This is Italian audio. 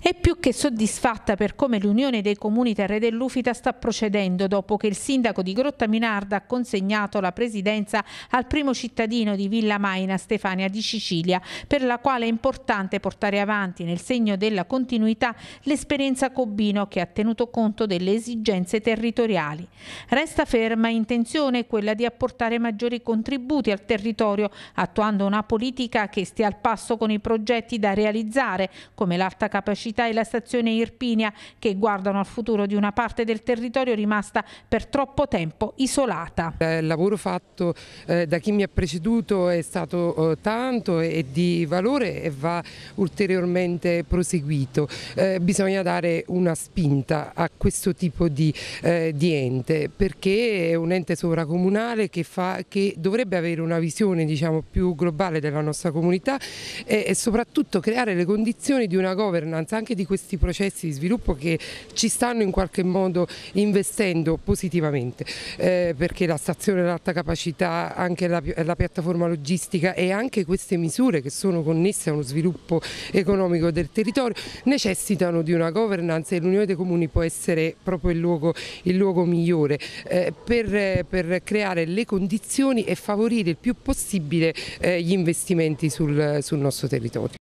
È più che soddisfatta per come l'Unione dei Comuni Terre dell'Ufita sta procedendo dopo che il sindaco di Grotta Minarda ha consegnato la presidenza al primo cittadino di Villa Maina, Stefania di Sicilia, per la quale è importante portare avanti nel segno della continuità l'esperienza Cobbino che ha tenuto conto delle esigenze territoriali. Resta ferma intenzione quella di apportare maggiori contributi al territorio attuando una politica che stia al passo con i progetti da realizzare come l'alta capacità città e la stazione Irpinia che guardano al futuro di una parte del territorio rimasta per troppo tempo isolata. Il lavoro fatto eh, da chi mi ha preceduto è stato eh, tanto e di valore e va ulteriormente proseguito. Eh, bisogna dare una spinta a questo tipo di, di ente perché è un ente sovracomunale che, fa, che dovrebbe avere una visione diciamo, più globale della nostra comunità e, e soprattutto creare le condizioni di una governance anche di questi processi di sviluppo che ci stanno in qualche modo investendo positivamente eh, perché la stazione dell'alta capacità, anche la, la, piattaforma logistica e anche queste misure che sono connesse a uno sviluppo economico del territorio necessitano di una governance e l'Unione dei Comuni può essere proprio il luogo, il luogo migliore eh, per, per, creare le condizioni e favorire il più possibile eh, gli investimenti sul, sul nostro territorio.